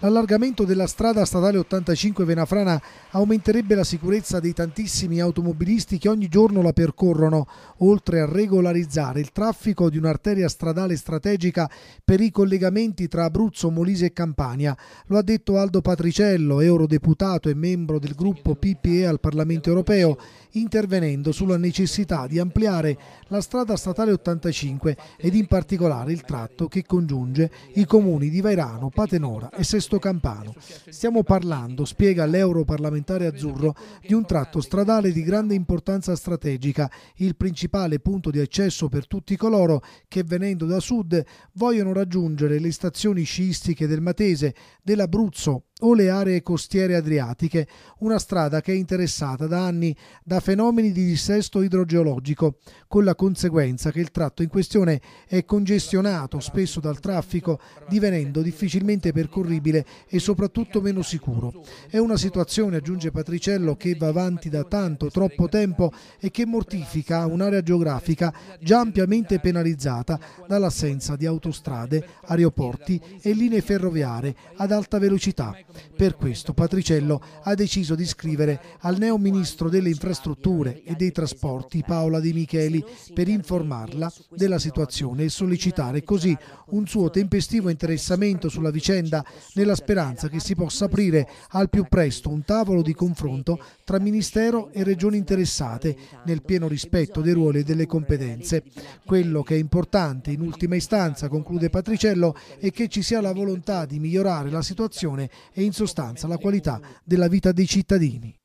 L'allargamento della strada statale 85 Venafrana aumenterebbe la sicurezza dei tantissimi automobilisti che ogni giorno la percorrono, oltre a regolarizzare il traffico di un'arteria stradale strategica per i collegamenti tra Abruzzo, Molise e Campania. Lo ha detto Aldo Patriciello, eurodeputato e membro del gruppo PPE al Parlamento europeo, intervenendo sulla necessità di ampliare la strada statale 85 ed in particolare il tratto che congiunge i comuni di Vairano, Patenora e Sessuolo. Sesto Campano. Stiamo parlando, spiega l'europarlamentare azzurro, di un tratto stradale di grande importanza strategica, il principale punto di accesso per tutti coloro che venendo da sud vogliono raggiungere le stazioni sciistiche del Matese, dell'Abruzzo, o le aree costiere adriatiche, una strada che è interessata da anni da fenomeni di dissesto idrogeologico, con la conseguenza che il tratto in questione è congestionato spesso dal traffico, divenendo difficilmente percorribile e soprattutto meno sicuro. È una situazione, aggiunge Patriciello, che va avanti da tanto, troppo tempo e che mortifica un'area geografica già ampiamente penalizzata dall'assenza di autostrade, aeroporti e linee ferroviarie ad alta velocità. Per questo Patriciello ha deciso di scrivere al neo ministro delle infrastrutture e dei trasporti Paola De Micheli per informarla della situazione e sollecitare così un suo tempestivo interessamento sulla vicenda nella speranza che si possa aprire al più presto un tavolo di confronto tra Ministero e regioni interessate nel pieno rispetto dei ruoli e delle competenze. Quello che è importante in ultima istanza, conclude Patriciello, è che ci sia la volontà di migliorare la situazione e in sostanza la qualità della vita dei cittadini.